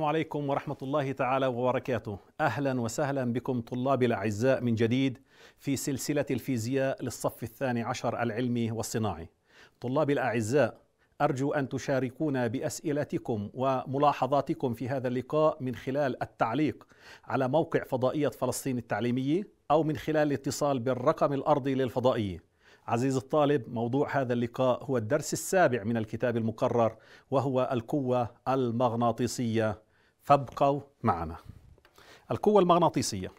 السلام عليكم ورحمة الله تعالى وبركاته أهلا وسهلا بكم طلابي الأعزاء من جديد في سلسلة الفيزياء للصف الثاني عشر العلمي والصناعي طلابي الأعزاء أرجو أن تشاركونا بأسئلتكم وملاحظاتكم في هذا اللقاء من خلال التعليق على موقع فضائية فلسطين التعليمية أو من خلال الاتصال بالرقم الأرضي للفضائية عزيزي الطالب موضوع هذا اللقاء هو الدرس السابع من الكتاب المقرر وهو القوة المغناطيسية فابقوا معنا القوة المغناطيسية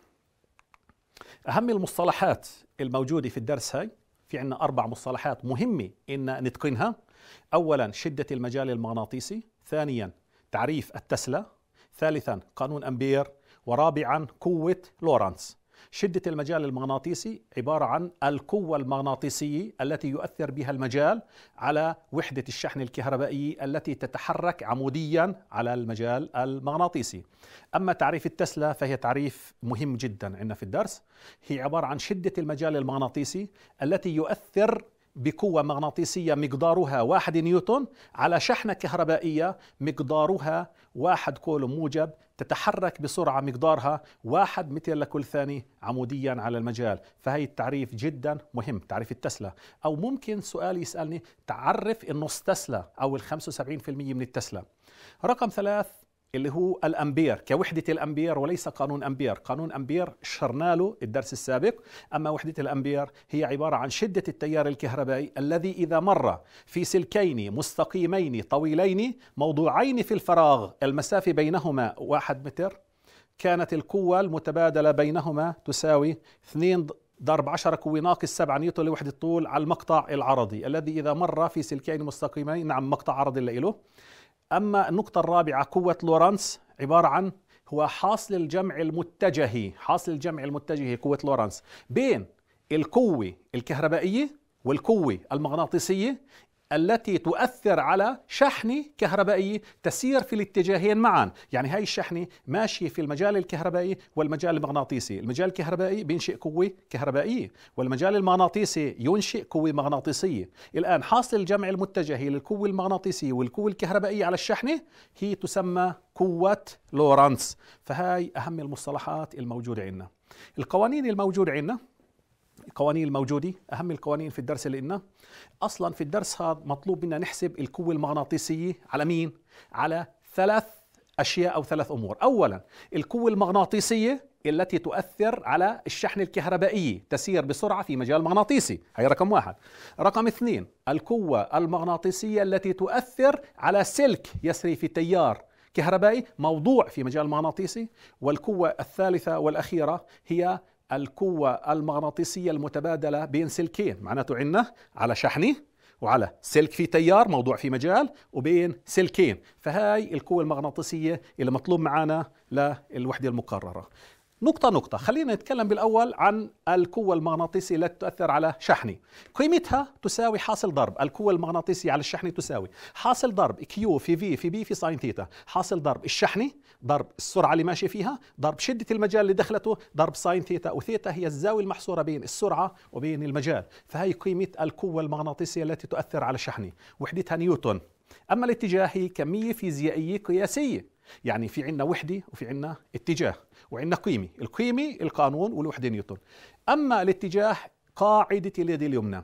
أهم المصطلحات الموجودة في الدرس هاي في عنا أربع مصطلحات مهمة إن نتقنها أولا شدة المجال المغناطيسي ثانيا تعريف التسلا ثالثا قانون أمبير ورابعا قوة لورانس شدة المجال المغناطيسي عبارة عن القوة المغناطيسية التي يؤثر بها المجال على وحدة الشحن الكهربائي التي تتحرك عموديا على المجال المغناطيسي أما تعريف التسلا فهي تعريف مهم جدا عندنا في الدرس هي عبارة عن شدة المجال المغناطيسي التي يؤثر بقوة مغناطيسية مقدارها واحد نيوتن على شحنة كهربائية مقدارها واحد كولوم موجب تتحرك بسرعة مقدارها واحد متر لكل ثانية عموديا على المجال فهي التعريف جدا مهم تعريف التسلا أو ممكن سؤال يسألني تعرف النص تسلا أو ال 75% من التسلا رقم ثلاث اللي هو الامبير كوحده الامبير وليس قانون امبير، قانون امبير شرنا له الدرس السابق، اما وحده الامبير هي عباره عن شده التيار الكهربائي الذي اذا مر في سلكين مستقيمين طويلين موضوعين في الفراغ، المسافه بينهما واحد متر، كانت القوه المتبادله بينهما تساوي 2 ضرب 10 قوة ناقص 7 نيوتن لوحدة طول على المقطع العرضي الذي إذا مر في سلكين مستقيمين نعم مقطع عرضي له أما النقطة الرابعة قوة لورانس عبارة عن هو حاصل الجمع المتجهي حاصل الجمع المتجهي قوة لورانس بين القوة الكهربائية والقوة المغناطيسية التي تؤثر على شحنة كهربائية تسير في الاتجاهين معا يعني هاي الشحنة ماشية في المجال الكهربائي والمجال المغناطيسي المجال الكهربائي بينشئ قوة كهربائية والمجال المغناطيسي ينشئ قوة مغناطيسية الآن حاصل الجمع المتجه للقوة المغناطيسية والقوة الكهربائية على الشحنة هي تسمى قوة لورانس فهاي أهم المصطلحات الموجودة عندنا القوانين الموجودة عندنا القوانين الموجوده اهم القوانين في الدرس اللي قلنا اصلا في الدرس هذا مطلوب منا نحسب القوه المغناطيسيه على مين على ثلاث اشياء او ثلاث امور اولا القوه المغناطيسيه التي تؤثر على الشحن الكهربائي تسير بسرعة في مجال مغناطيسي هي رقم واحد رقم اثنين القوة المغناطيسية التي تؤثر على سلك يسري في تيار كهربائي موضوع في مجال مغناطيسي والقوة الثالثة والأخيرة هي القوة المغناطيسية المتبادلة بين سلكين معناته عنا على شحنة وعلى سلك في تيار موضوع في مجال وبين سلكين فهاي القوة المغناطيسية اللي مطلوب معنا للوحدة المقررة نقطة نقطة خلينا نتكلم بالأول عن القوة المغناطيسية التي تؤثر على شحنة قيمتها تساوي حاصل ضرب القوة المغناطيسية على الشحنة تساوي حاصل ضرب Q في V في B في ساين ثيتا حاصل ضرب الشحنة ضرب السرعة اللي ماشي فيها ضرب شدة المجال اللي دخلته ضرب ساين ثيتا وثيتا هي الزاوية المحصورة بين السرعة وبين المجال فهي قيمة القوة المغناطيسية التي تؤثر على شحنه وحدتها نيوتن أما الاتجاه هي كمية فيزيائية قياسية يعني في عنا وحدة وفي عنا اتجاه وعنا قيمة القيمة القانون والوحدة نيوتن أما الاتجاه قاعدة اليد اليمنى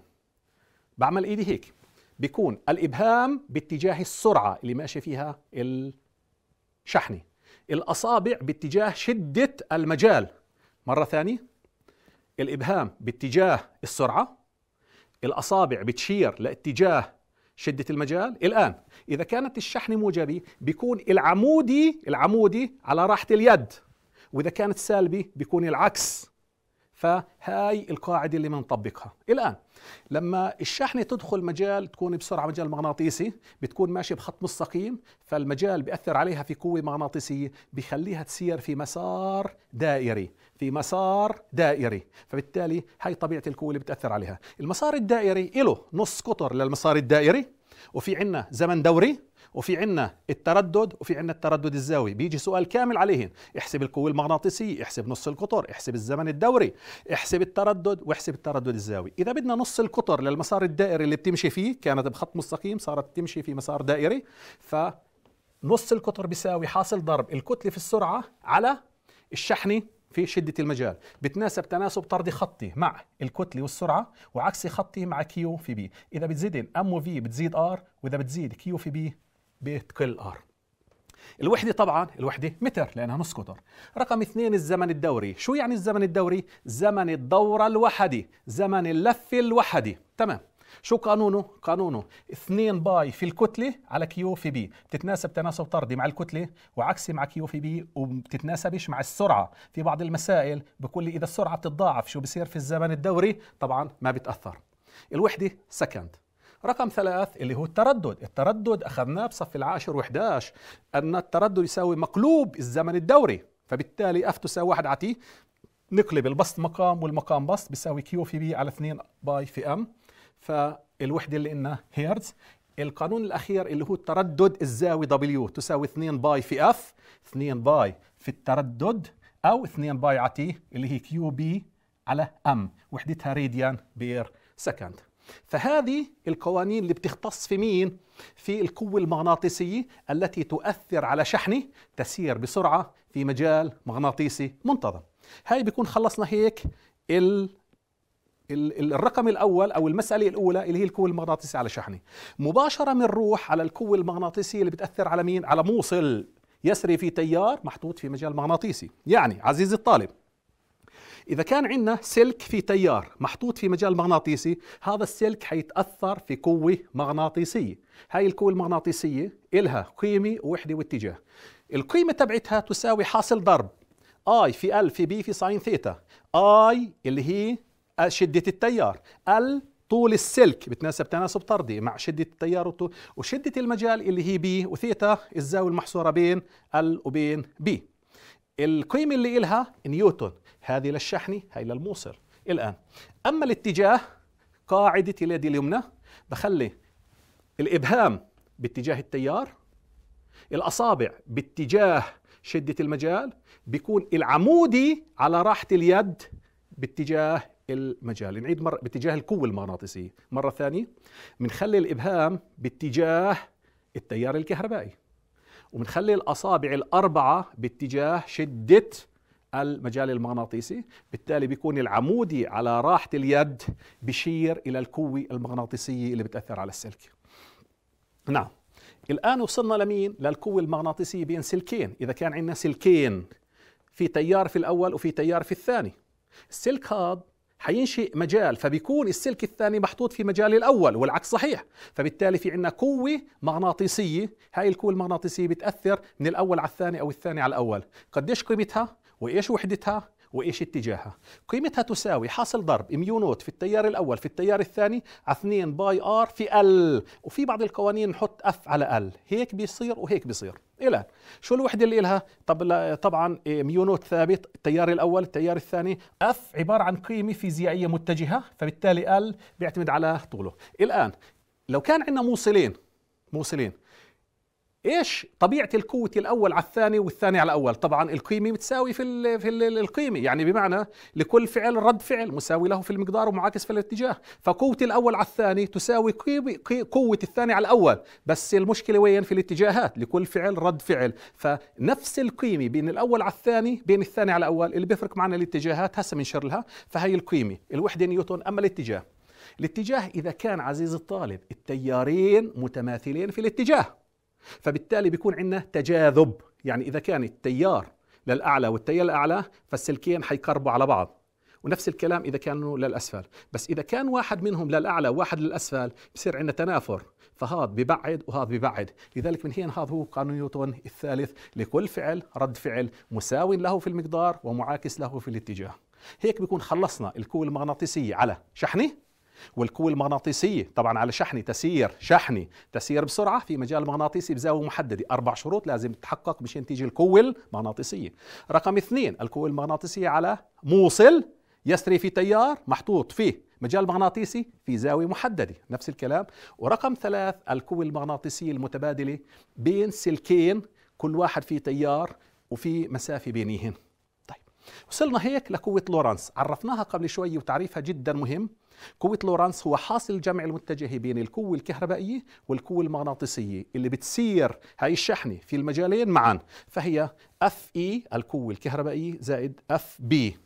بعمل إيدي هيك بيكون الإبهام باتجاه السرعة اللي ماشي فيها الشحنة الأصابع باتجاه شدة المجال مرة ثانية الإبهام باتجاه السرعة الأصابع بتشير لاتجاه شدة المجال الآن إذا كانت الشحن موجبي بيكون العمودي العمودي على راحة اليد وإذا كانت سالبي بيكون العكس فهاي القاعدة اللي بنطبقها الآن لما الشحنة تدخل مجال تكون بسرعة مجال مغناطيسي بتكون ماشية بخط مستقيم فالمجال بيأثر عليها في قوة مغناطيسية بخليها تسير في مسار دائري في مسار دائري فبالتالي هاي طبيعة القوة اللي بتأثر عليها المسار الدائري له نص قطر للمسار الدائري وفي عنا زمن دوري وفي عنا التردد وفي عنا التردد الزاوي بيجي سؤال كامل عليهم احسب القوة المغناطيسية احسب نص القطر احسب الزمن الدوري احسب التردد واحسب التردد الزاوي إذا بدنا نص القطر للمسار الدائري اللي بتمشي فيه كانت بخط مستقيم صارت تمشي في مسار دائري فنص نص القطر بيساوي حاصل ضرب الكتلة في السرعة على الشحنة في شدة المجال بتناسب تناسب طرد خطي مع الكتلة والسرعة وعكسي خطي مع كيو في بي إذا بتزيد أم وفي بتزيد ار وإذا بتزيد كيو في بي بكل ار الوحدة طبعا الوحدة متر لأنها نص قطر رقم اثنين الزمن الدوري شو يعني الزمن الدوري؟ زمن الدورة الوحدي زمن اللفة الوحدي تمام شو قانونه؟ قانونه 2 باي في الكتلة على كيو في بي بتتناسب تناسب طردي مع الكتلة وعكسي مع كيو في بي وبتتناسبش مع السرعة في بعض المسائل بكل إذا السرعة بتتضاعف شو بصير في الزمن الدوري؟ طبعا ما بتأثر الوحدة سكند رقم ثلاث اللي هو التردد التردد أخذناه بصف العاشر و11 أن التردد يساوي مقلوب الزمن الدوري فبالتالي اف تساوي 1 على تي نقلب البسط مقام والمقام بسط بيساوي كيو في بي على 2 باي في ام فالوحده اللي إنها هيرتز القانون الاخير اللي هو التردد الزاوي دبليو تساوي 2 باي في اف 2 باي في التردد او 2 باي على تي اللي هي كيو بي على ام وحدتها راديان بير سكند فهذه القوانين اللي بتختص في مين؟ في القوة المغناطيسية التي تؤثر على شحنة تسير بسرعة في مجال مغناطيسي منتظم هاي بيكون خلصنا هيك ال الرقم الأول أو المسألة الأولى اللي هي القوة المغناطيسية على شحنة مباشرة بنروح على القوة المغناطيسية اللي بتأثر على مين؟ على موصل يسري في تيار محطوط في مجال مغناطيسي يعني عزيزي الطالب إذا كان عندنا سلك في تيار محطوط في مجال مغناطيسي هذا السلك حيتأثر في قوة مغناطيسية هاي القوة المغناطيسية إلها قيمة وحدة واتجاه القيمة تبعتها تساوي حاصل ضرب I في ال في B في ساين ثيتا I اللي هي شدة التيار ال طول السلك بتناسب تناسب طردي مع شدة التيار وشدة المجال اللي هي B وثيتا الزاوية المحصورة بين ال وبين B القيمة اللي إلها نيوتن هذه للشحنة هاي للموصل الآن أما الاتجاه قاعدة اليد اليمنى بخلي الإبهام باتجاه التيار الأصابع باتجاه شدة المجال بيكون العمودي على راحة اليد باتجاه المجال نعيد مرة باتجاه القوة المغناطيسية مرة ثانية بنخلي الإبهام باتجاه التيار الكهربائي وبنخلي الاصابع الاربعه باتجاه شده المجال المغناطيسي بالتالي بيكون العمودي على راحة اليد بشير إلى القوة المغناطيسية اللي بتأثر على السلك نعم الآن وصلنا لمين؟ للقوة المغناطيسية بين سلكين إذا كان عندنا سلكين في تيار في الأول وفي تيار في الثاني السلك هذا حينشئ مجال فبيكون السلك الثاني محطوط في مجال الاول والعكس صحيح فبالتالي في عندنا قوه مغناطيسيه هاي القوه المغناطيسيه بتاثر من الاول على الثاني او الثاني على الاول قديش قيمتها وايش وحدتها وايش اتجاهها قيمتها تساوي حاصل ضرب ميو نوت في التيار الاول في التيار الثاني على 2 باي ار في ال وفي بعض القوانين نحط اف على ال هيك بيصير وهيك بيصير الى شو الوحده اللي لها طب طبعا ميو إيه، نوت ثابت التيار الاول التيار الثاني اف عباره عن قيمه فيزيائيه متجهه فبالتالي ال بيعتمد على طوله الان لو كان عندنا موصلين موصلين ايش طبيعه القوه الاول على الثاني والثاني على الاول طبعا القيمه متساوي في في القيمه يعني بمعنى لكل فعل رد فعل مساوي له في المقدار ومعاكس في الاتجاه فقوه الاول على الثاني تساوي قوه الثاني على الاول بس المشكله وين في الاتجاهات لكل فعل رد فعل فنفس القيمه بين الاول على الثاني بين الثاني على الاول اللي بيفرق معنا الاتجاهات هسه بنشر لها فهي القيمه الوحده نيوتن اما الاتجاه الاتجاه اذا كان عزيز الطالب التيارين متماثلين في الاتجاه فبالتالي بيكون عندنا تجاذب يعني إذا كان التيار للأعلى والتيار للأعلى فالسلكين حيقربوا على بعض ونفس الكلام إذا كانوا للأسفل بس إذا كان واحد منهم للأعلى وواحد للأسفل بصير عندنا تنافر فهذا ببعد وهذا ببعد لذلك من هنا هذا هو قانون نيوتن الثالث لكل فعل رد فعل مساو له في المقدار ومعاكس له في الاتجاه هيك بيكون خلصنا القوة المغناطيسية على شحنة والقوة المغناطيسية طبعا على شحنة تسير شحنة تسير بسرعة في مجال مغناطيسي بزاوية محددة أربع شروط لازم تتحقق مشان تيجي القوة المغناطيسية رقم اثنين القوة المغناطيسية على موصل يسري في تيار محطوط فيه مجال مغناطيسي في زاوية محددة نفس الكلام ورقم ثلاث القوة المغناطيسية المتبادلة بين سلكين كل واحد في تيار وفي مسافة بينهن وصلنا هيك لقوة لورانس عرفناها قبل شوي وتعريفها جدا مهم قوة لورانس هو حاصل جمع المتجه بين القوة الكهربائية والقوة المغناطيسية اللي بتسير هاي الشحنة في المجالين معا فهي اف اي e القوة الكهربائية زائد اف بي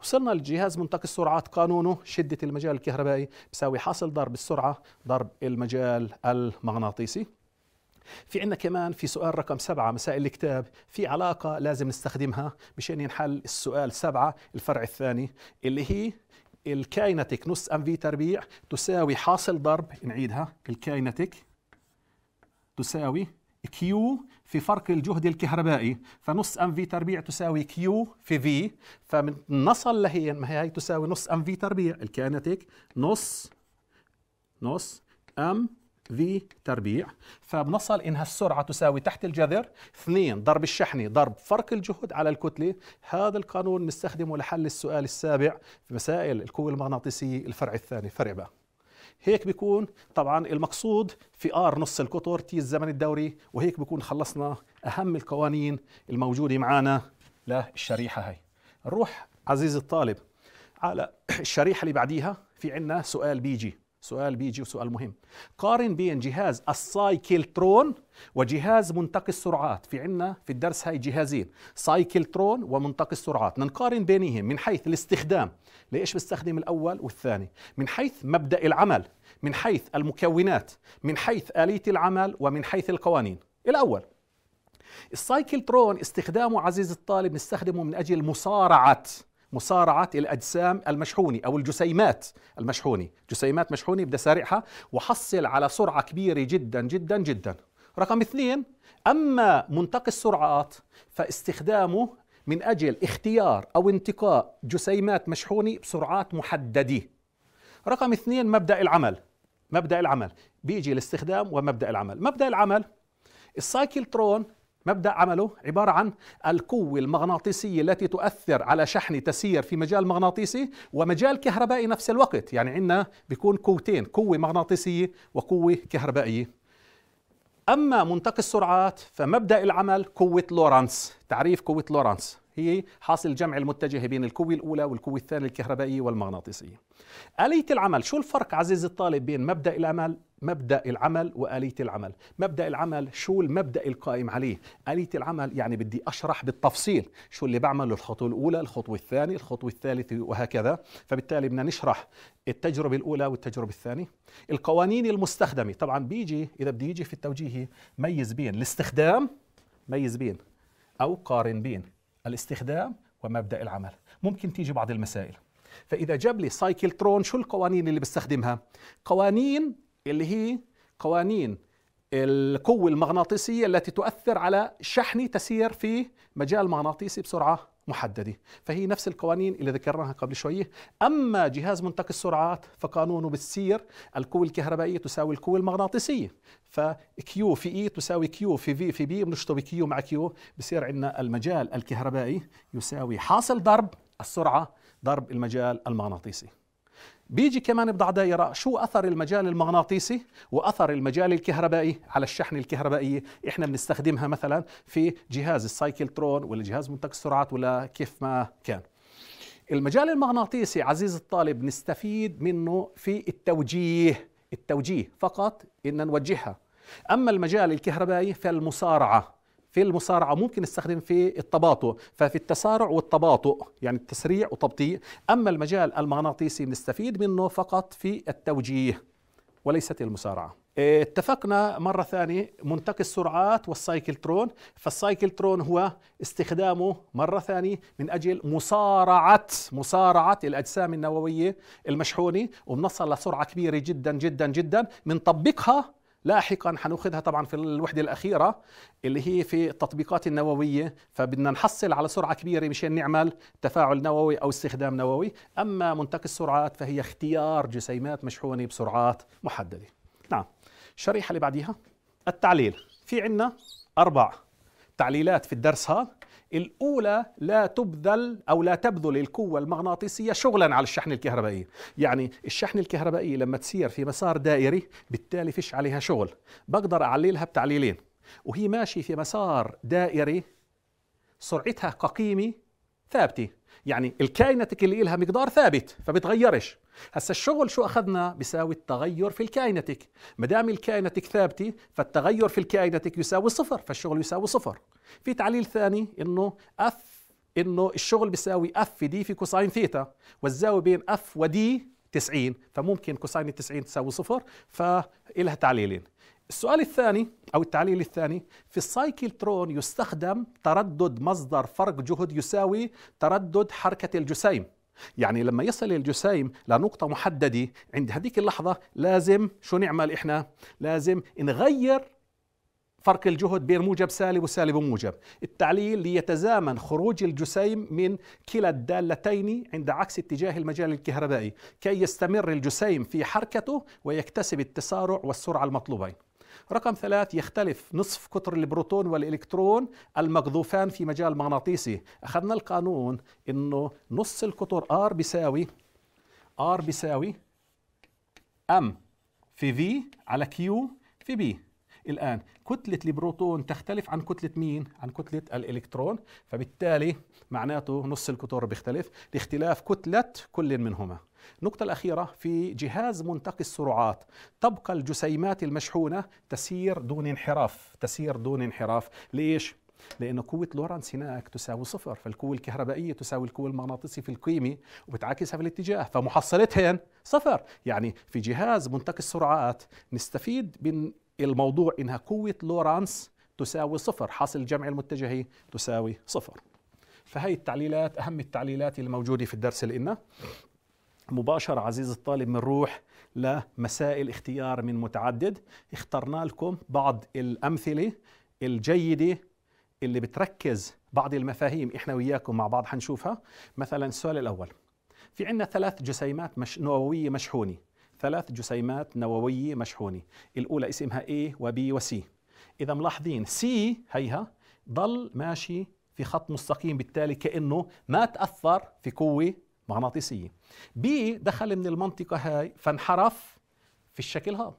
وصلنا للجهاز منطقي السرعات قانونه شدة المجال الكهربائي بساوي حاصل ضرب السرعة ضرب المجال المغناطيسي في عندنا كمان في سؤال رقم سبعة مسائل الكتاب في علاقة لازم نستخدمها مشان ينحل السؤال سبعة الفرع الثاني اللي هي الكاينتك نص ام في تربيع تساوي حاصل ضرب نعيدها الكاينتك تساوي كيو في فرق الجهد الكهربائي فنص ام في تربيع تساوي كيو في في فمن نصل لهي ما هي تساوي نص ام في تربيع الكاينتك نص نص ام في تربيع فبنصل إنها السرعة تساوي تحت الجذر 2 ضرب الشحنة ضرب فرق الجهد على الكتلة هذا القانون بنستخدمه لحل السؤال السابع في مسائل القوة المغناطيسية الفرع الثاني فرع با هيك بيكون طبعا المقصود في ار نص القطر تي الزمن الدوري وهيك بيكون خلصنا اهم القوانين الموجوده معنا للشريحه هي نروح عزيزي الطالب على الشريحه اللي بعديها في عندنا سؤال بيجي سؤال بيجي وسؤال مهم قارن بين جهاز السايكلترون وجهاز منتقي السرعات في عنا في الدرس هاي جهازين سايكلترون ومنتقي السرعات نقارن بينهم من حيث الاستخدام ليش بستخدم الأول والثاني من حيث مبدأ العمل من حيث المكونات من حيث آلية العمل ومن حيث القوانين الأول السايكلترون استخدامه عزيز الطالب نستخدمه من أجل مصارعة مصارعة الأجسام المشحونة أو الجسيمات المشحونة جسيمات مشحونة بدي سارعها وحصل على سرعة كبيرة جدا جدا جدا رقم اثنين أما منتقي السرعات فاستخدامه من أجل اختيار أو انتقاء جسيمات مشحونة بسرعات محددة رقم اثنين مبدأ العمل مبدأ العمل بيجي الاستخدام ومبدأ العمل مبدأ العمل السايكلترون مبدا عمله عباره عن القوه المغناطيسيه التي تؤثر على شحن تسير في مجال مغناطيسي ومجال كهربائي نفس الوقت يعني عندنا بيكون قوتين قوه مغناطيسيه وقوه كهربائيه اما منتقي السرعات فمبدا العمل قوه لورانس تعريف قوه لورانس هي حاصل جمع المتجه بين القوة الأولى والقوة الثانية الكهربائية والمغناطيسية. آلية العمل شو الفرق عزيزي الطالب بين مبدأ العمل مبدا العمل واليه العمل مبدا العمل شو المبدا القائم عليه اليه العمل يعني بدي اشرح بالتفصيل شو اللي بعمله الخطوه الاولى الخطوه الثانيه الخطوه الثالثه وهكذا فبالتالي بدنا نشرح التجربه الاولى والتجربه الثانيه القوانين المستخدمه طبعا بيجي اذا بدي يجي في التوجيهي ميز بين الاستخدام ميز بين او قارن بين الاستخدام ومبدا العمل ممكن تيجي بعض المسائل فاذا جاب لي سايكلترون شو القوانين اللي بستخدمها قوانين اللي هي قوانين القوة المغناطيسية التي تؤثر على شحن تسير في مجال مغناطيسي بسرعة محددة فهي نفس القوانين اللي ذكرناها قبل شوية أما جهاز منتقي السرعات فقانونه بالسير القوة الكهربائية تساوي القوة المغناطيسية فكيو في إي e تساوي كيو في في في بي بنشطب كيو مع كيو بصير عندنا المجال الكهربائي يساوي حاصل ضرب السرعة ضرب المجال المغناطيسي بيجي كمان بضع دائرة شو اثر المجال المغناطيسي واثر المجال الكهربائي على الشحن الكهربائيه احنا بنستخدمها مثلا في جهاز السايكل ترون ولا جهاز منتج السرعات ولا كيف ما كان المجال المغناطيسي عزيز الطالب نستفيد منه في التوجيه التوجيه فقط ان نوجهها اما المجال الكهربائي فالمصارعة في المصارعة ممكن نستخدم في التباطؤ ففي التسارع والتباطؤ يعني التسريع وتبطيء أما المجال المغناطيسي بنستفيد منه فقط في التوجيه وليست المصارعة آه، اتفقنا مرة ثانية منتقي السرعات والسايكل ترون فالسايكل ترون هو استخدامه مرة ثانية من أجل مصارعة مصارعة الأجسام النووية المشحونة وبنصل لسرعة كبيرة جدا جدا جدا بنطبقها لاحقا حناخذها طبعا في الوحده الاخيره اللي هي في التطبيقات النوويه فبدنا نحصل على سرعه كبيره مشان نعمل تفاعل نووي او استخدام نووي اما منتقي السرعات فهي اختيار جسيمات مشحونه بسرعات محدده نعم الشريحه اللي بعديها التعليل في عندنا اربع تعليلات في الدرس هذا الأولى لا تبذل أو لا تبذل القوة المغناطيسية شغلا على الشحن الكهربائي يعني الشحن الكهربائي لما تسير في مسار دائري بالتالي فيش عليها شغل بقدر أعليلها بتعليلين وهي ماشي في مسار دائري سرعتها كقيمة ثابتة يعني الكاينتك اللي لها مقدار ثابت فبتغيرش هسا الشغل شو اخذنا بيساوي التغير في الكاينتك ما دام الكاينتك ثابته فالتغير في الكاينتك يساوي صفر فالشغل يساوي صفر في تعليل ثاني انه اف انه الشغل بيساوي اف في دي في كوساين ثيتا والزاويه بين اف ودي 90 فممكن كوساين 90 تساوي صفر فإلها تعليلين السؤال الثاني أو التعليل الثاني في السايكلترون يستخدم تردد مصدر فرق جهد يساوي تردد حركة الجسيم يعني لما يصل الجسيم لنقطة محددة عند هذيك اللحظة لازم شو نعمل إحنا؟ لازم نغير فرق الجهد بين موجب سالب وسالب وموجب التعليل ليتزامن خروج الجسيم من كلا الدالتين عند عكس اتجاه المجال الكهربائي كي يستمر الجسيم في حركته ويكتسب التسارع والسرعة المطلوبين رقم ثلاث يختلف نصف قطر البروتون والإلكترون المقذوفان في مجال مغناطيسي أخذنا القانون إنه نص القطر ار بيساوي ار بيساوي ام في في على كيو في بي الآن كتلة البروتون تختلف عن كتلة مين؟ عن كتلة الإلكترون فبالتالي معناته نص القطر بيختلف لاختلاف كتلة كل منهما النقطة الأخيرة في جهاز منتقي السرعات تبقى الجسيمات المشحونة تسير دون انحراف تسير دون انحراف ليش؟ لأن قوة لورانس هناك تساوي صفر فالقوة الكهربائية تساوي القوة المغناطيسية في القيمة وبتعاكسها في الاتجاه فمحصلتهن صفر يعني في جهاز منتقي السرعات نستفيد من الموضوع إنها قوة لورانس تساوي صفر حاصل جمع المتجهين تساوي صفر فهي التعليلات أهم التعليلات الموجودة في الدرس اللي إنه مباشر عزيز الطالب بنروح لمسائل اختيار من متعدد اخترنا لكم بعض الأمثلة الجيدة اللي بتركز بعض المفاهيم احنا وياكم مع بعض حنشوفها مثلا السؤال الأول في عندنا ثلاث جسيمات مش نووية مشحونة ثلاث جسيمات نووية مشحونة الأولى اسمها A و B و C إذا ملاحظين C هيها ضل ماشي في خط مستقيم بالتالي كأنه ما تأثر في قوة مغناطيسيه بي دخل من المنطقه هاي فانحرف في الشكل هذا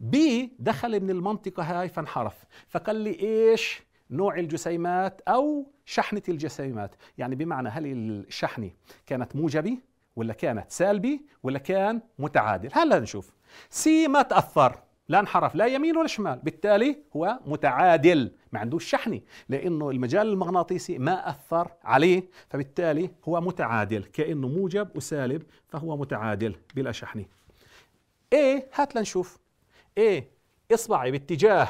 بي دخل من المنطقه هاي فانحرف فقال لي ايش نوع الجسيمات او شحنه الجسيمات يعني بمعنى هل الشحنه كانت موجبه ولا كانت سالبة ولا كان متعادل هلا نشوف سي ما تاثر لا انحرف لا يمين ولا شمال بالتالي هو متعادل ما عندوش شحنة لأنه المجال المغناطيسي ما أثر عليه فبالتالي هو متعادل كأنه موجب وسالب فهو متعادل بلا شحنة إيه هات لنشوف إيه إصبعي باتجاه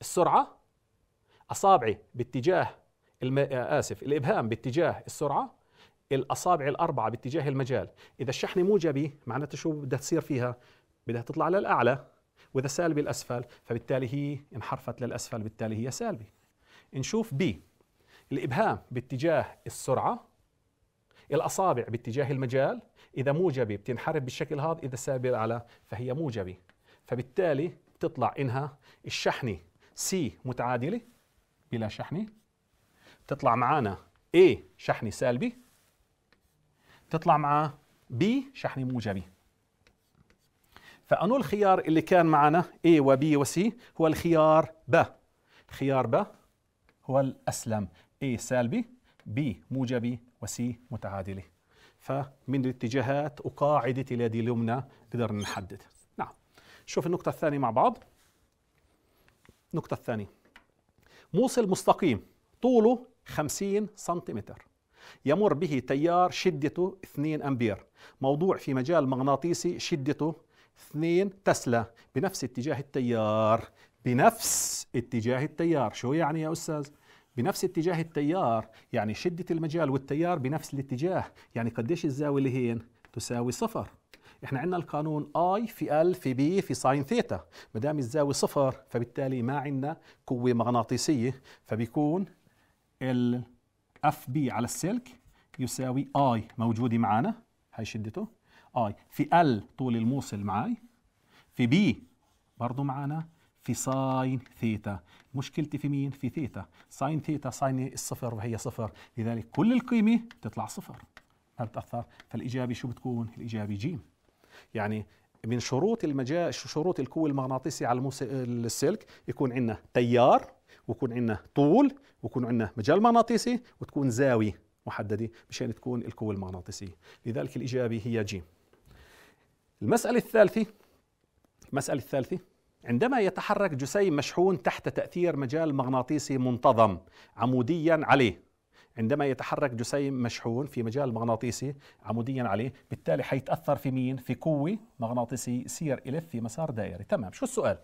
السرعة أصابعي باتجاه الم... آه، آسف الإبهام باتجاه السرعة الأصابع الأربعة باتجاه المجال إذا الشحنة موجبة معناته شو بدها تصير فيها بدها تطلع للأعلى وإذا سالبي الأسفل فبالتالي هي انحرفت للأسفل بالتالي هي سالبي نشوف B الإبهام باتجاه السرعة الأصابع باتجاه المجال إذا موجبة بتنحرف بالشكل هذا إذا سالبي على فهي موجبة فبالتالي بتطلع إنها الشحنة C متعادلة بلا شحنة بتطلع معانا A شحنة سالبة بتطلع مع B شحنة موجبة فأنو الخيار اللي كان معنا A و C هو الخيار ب خيار ب هو الأسلم A سالبي B موجبي C متعادلة فمن الاتجاهات وقاعدة اليد اليمنى قدرنا نحدد نعم شوف النقطة الثانية مع بعض النقطة الثانية موصل مستقيم طوله 50 سنتيمتر يمر به تيار شدته 2 أمبير موضوع في مجال مغناطيسي شدته اثنين تسلا بنفس اتجاه التيار بنفس اتجاه التيار شو يعني يا أستاذ؟ بنفس اتجاه التيار يعني شدة المجال والتيار بنفس الاتجاه يعني قديش الزاوية اللي هين تساوي صفر احنا عندنا القانون اي في ال في بي في ساين ثيتا ما دام الزاوية صفر فبالتالي ما عندنا قوة مغناطيسية فبيكون ال اف بي على السلك يساوي اي موجودة معنا هاي شدته اي في ال طول الموصل معي في بي برضه معانا في ساين ثيتا مشكلتي في مين في ثيتا ساين ثيتا ساين الصفر وهي صفر لذلك كل القيمه تطلع صفر ما بتاثر فالاجابه شو بتكون الاجابه جيم يعني من شروط المجال شروط القوة المغناطيسي على الموس... السلك يكون عندنا تيار ويكون عندنا طول ويكون عندنا مجال مغناطيسي وتكون زاوية محددة مشان تكون القوة المغناطيسية لذلك الإجابة هي جيم المسألة الثالثة المسألة الثالثة عندما يتحرك جسيم مشحون تحت تأثير مجال مغناطيسي منتظم عموديا عليه عندما يتحرك جسيم مشحون في مجال مغناطيسي عموديا عليه بالتالي حيتأثر في مين؟ في قوة مغناطيسية سير إلف في مسار دائري تمام شو السؤال؟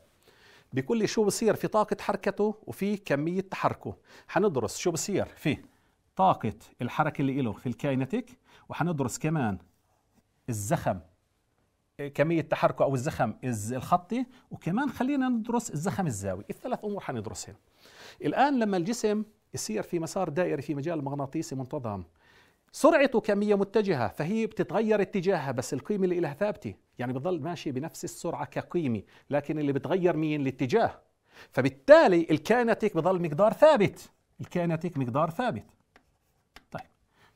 بكل شو بصير في طاقة حركته وفي كمية تحركه حندرس شو بصير في طاقة الحركة اللي له في الكاينتيك وحندرس كمان الزخم كمية تحركه أو الزخم الخطي وكمان خلينا ندرس الزخم الزاوي الثلاث أمور حندرسهم الآن لما الجسم يصير في مسار دائري في مجال مغناطيسي منتظم سرعته كمية متجهة فهي بتتغير اتجاهها بس القيمة اللي لها ثابتة يعني بضل ماشي بنفس السرعة كقيمة لكن اللي بتغير مين الاتجاه فبالتالي الكاينتيك بضل مقدار ثابت الكاينتيك مقدار ثابت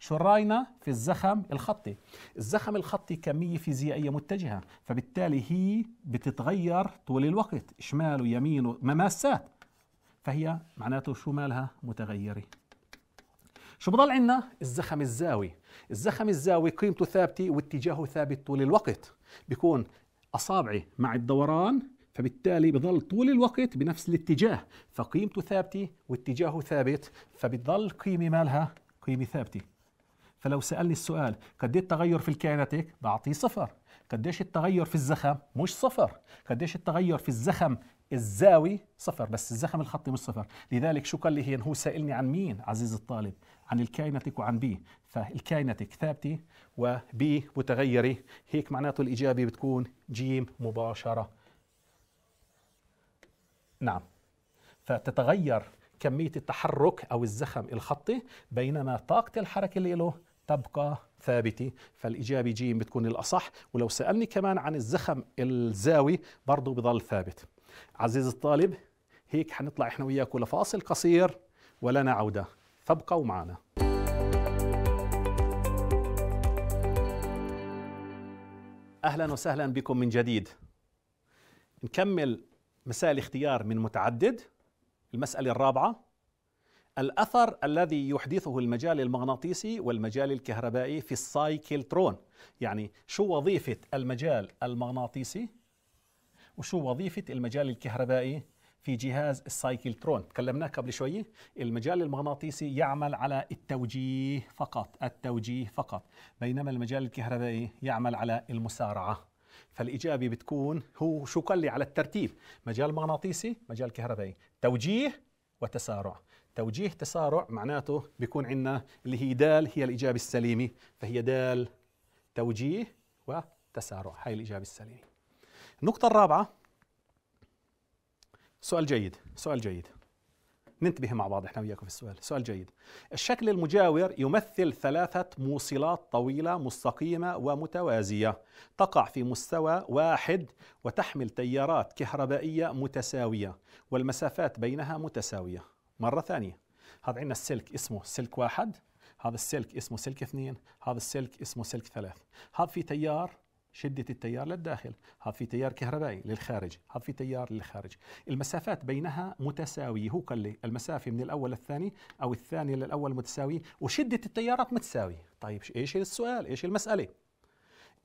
شو راينا في الزخم الخطي الزخم الخطي كمية فيزيائية متجهة فبالتالي هي بتتغير طول الوقت شمال ويمين ومماسات فهي معناته شو مالها متغيرة شو بضل عندنا الزخم الزاوي الزخم الزاوي قيمته ثابتة واتجاهه ثابت طول الوقت بيكون أصابعي مع الدوران فبالتالي بضل طول الوقت بنفس الاتجاه فقيمته ثابتة واتجاهه ثابت فبتضل قيمة مالها قيمة ثابتة فلو سألني السؤال قد إيه التغير في الكائناتك بعطيه صفر قديش التغير في الزخم مش صفر قديش التغير في الزخم الزاوي صفر بس الزخم الخطي مش صفر لذلك شو قال لي هي هو سائلني عن مين عزيز الطالب عن الكائنتك وعن بي فالكائنتك ثابتة وبي متغيرة هيك معناته الإجابة بتكون جيم مباشرة نعم فتتغير كمية التحرك أو الزخم الخطي بينما طاقة الحركة اللي له تبقى ثابته فالاجابه جيم بتكون الاصح ولو سالني كمان عن الزخم الزاوي برضه بضل ثابت عزيزي الطالب هيك حنطلع احنا وياك لفاصل قصير ولنا عوده فابقوا معنا اهلا وسهلا بكم من جديد نكمل مسائل اختيار من متعدد المساله الرابعه الأثر الذي يحدثه المجال المغناطيسي والمجال الكهربائي في السايكلترون يعني شو وظيفة المجال المغناطيسي وشو وظيفة المجال الكهربائي في جهاز السايكلترون تكلمناه قبل شوية المجال المغناطيسي يعمل على التوجيه فقط التوجيه فقط بينما المجال الكهربائي يعمل على المسارعة فالإجابة بتكون هو شو قال لي على الترتيب مجال مغناطيسي مجال كهربائي توجيه وتسارع توجيه تسارع معناته بيكون عندنا اللي هي دال هي الإجابة السليمة فهي دال توجيه وتسارع هاي الإجابة السليمة النقطة الرابعة سؤال جيد سؤال جيد ننتبه مع بعض احنا وياكم في السؤال سؤال جيد الشكل المجاور يمثل ثلاثة موصلات طويلة مستقيمة ومتوازية تقع في مستوى واحد وتحمل تيارات كهربائية متساوية والمسافات بينها متساوية مرة ثانية هذا عندنا السلك اسمه سلك واحد هذا السلك اسمه سلك اثنين هذا السلك اسمه سلك ثلاث هذا في تيار شدة التيار للداخل هذا في تيار كهربائي للخارج هذا في تيار للخارج المسافات بينها متساوية هو قال لي المسافة من الأول للثاني أو الثاني للأول متساوية وشدة التيارات متساوية طيب إيش السؤال إيش المسألة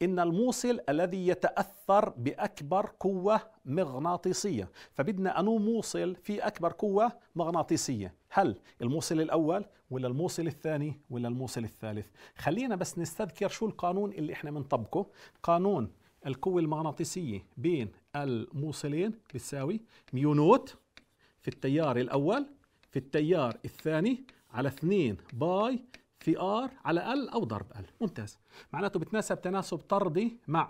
ان الموصل الذي يتاثر باكبر قوه مغناطيسيه فبدنا انو موصل في اكبر قوه مغناطيسيه هل الموصل الاول ولا الموصل الثاني ولا الموصل الثالث خلينا بس نستذكر شو القانون اللي احنا بنطبقه قانون القوه المغناطيسيه بين الموصلين بتساوي ميو نوت في التيار الاول في التيار الثاني على 2 باي في ار على ال او ضرب ال ممتاز معناته بتناسب تناسب طردي مع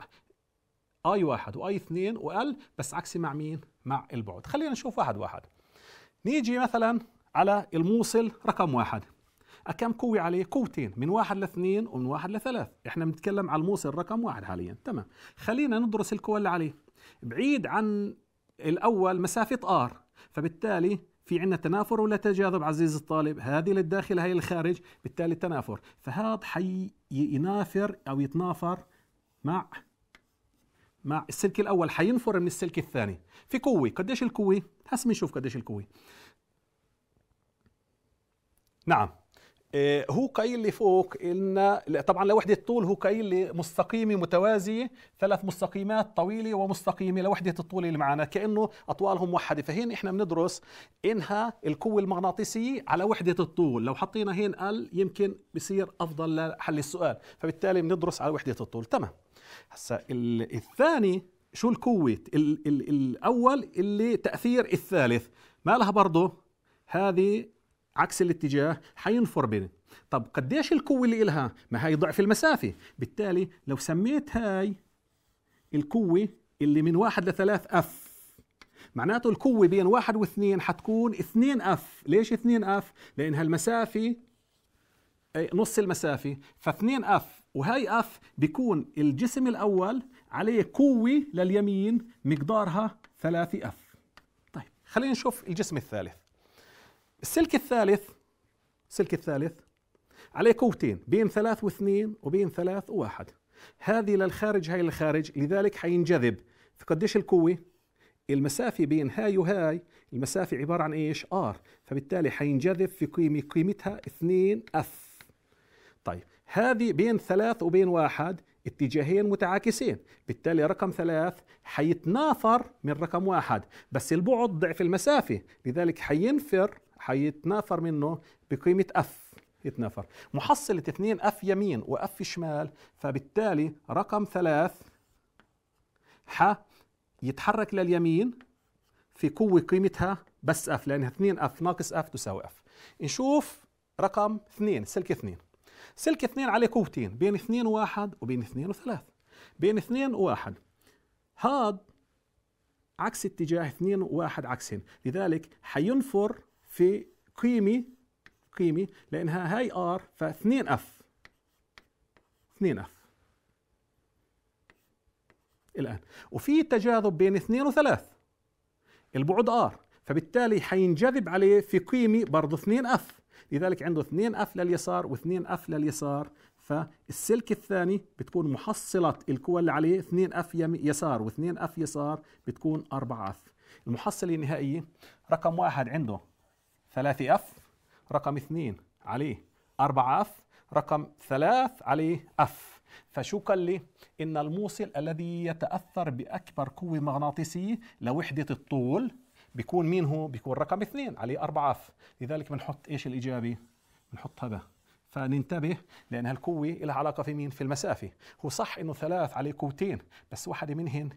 اي واحد واي اثنين وال بس عكسي مع مين مع البعد خلينا نشوف واحد واحد نيجي مثلا على الموصل رقم واحد كم قوة عليه؟ قوتين من واحد لاثنين ومن واحد لثلاث، احنا بنتكلم على الموصل رقم واحد حاليا، تمام. خلينا ندرس القوة اللي عليه. بعيد عن الأول مسافة R، فبالتالي في عندنا تنافر ولا تجاذب عزيز الطالب هذه للداخل هاي للخارج بالتالي تنافر فهذا حي ينافر او يتنافر مع مع السلك الاول حينفر من السلك الثاني في قوه قديش القوه هسه بنشوف قديش القوه نعم إيه، هو قايل لي فوق ان طبعا لوحده الطول هو قايل لي مستقيمه متوازيه ثلاث مستقيمات طويله ومستقيمه لوحده الطول اللي معنا كانه اطوالهم موحده فهين احنا بندرس انها القوه المغناطيسيه على وحده الطول لو حطينا هين ال يمكن بصير افضل لحل السؤال فبالتالي بندرس على وحده الطول تمام هسا الثاني شو القوه الاول اللي تاثير الثالث ما لها برضه هذه عكس الاتجاه حينفر بين طب قديش القوة اللي إلها؟ ما هي ضعف المسافة بالتالي لو سميت هاي القوة اللي من واحد لثلاث اف معناته القوة بين واحد واثنين حتكون اثنين اف ليش اثنين اف؟ لأنها المسافة نص المسافة فاثنين اف وهي اف بيكون الجسم الأول عليه قوة لليمين مقدارها ثلاثة اف طيب خلينا نشوف الجسم الثالث السلك الثالث السلك الثالث عليه قوتين بين ثلاث واثنين وبين ثلاث وواحد هذه للخارج هاي للخارج لذلك حينجذب فقديش القوة؟ المسافة بين هاي وهاي المسافة عبارة عن ايش؟ ار فبالتالي حينجذب في قيمة قيمتها اثنين اف طيب هذه بين ثلاث وبين واحد اتجاهين متعاكسين بالتالي رقم ثلاث حيتنافر من رقم واحد بس البعد ضعف المسافة لذلك حينفر حيتنافر منه بقيمة اف يتنافر محصلة 2 اف يمين واف شمال فبالتالي رقم ثلاث ح يتحرك لليمين في قوة قيمتها بس اف لانها 2 اف ناقص اف تساوي اف نشوف رقم 2 سلك 2 سلك 2 عليه قوتين بين 2 و1 وبين 2 و3 بين 2 و1 هاد عكس اتجاه 2 و1 عكسين لذلك حينفر في قيمة قيمة لأنها هاي R ف 2 F 2 F الآن وفي تجاذب بين 2 و 3 البعد R فبالتالي حينجذب عليه في قيمة برضه 2 F لذلك عنده 2 اف لليسار و2 اف لليسار فالسلك الثاني بتكون محصلة الكوى اللي عليه 2 اف يسار و2 اف يسار بتكون 4 اف المحصلة النهائية رقم واحد عنده 3 اف رقم 2 عليه 4 اف رقم 3 عليه اف فشو قال لي ان الموصل الذي يتاثر باكبر قوه مغناطيسيه لوحده الطول بيكون مين هو بيكون رقم 2 عليه 4 اف لذلك بنحط ايش الاجابه بنحط هذا فننتبه لان هالقوه لها علاقه في مين في المسافه هو صح انه 3 عليه قوتين بس واحده منهن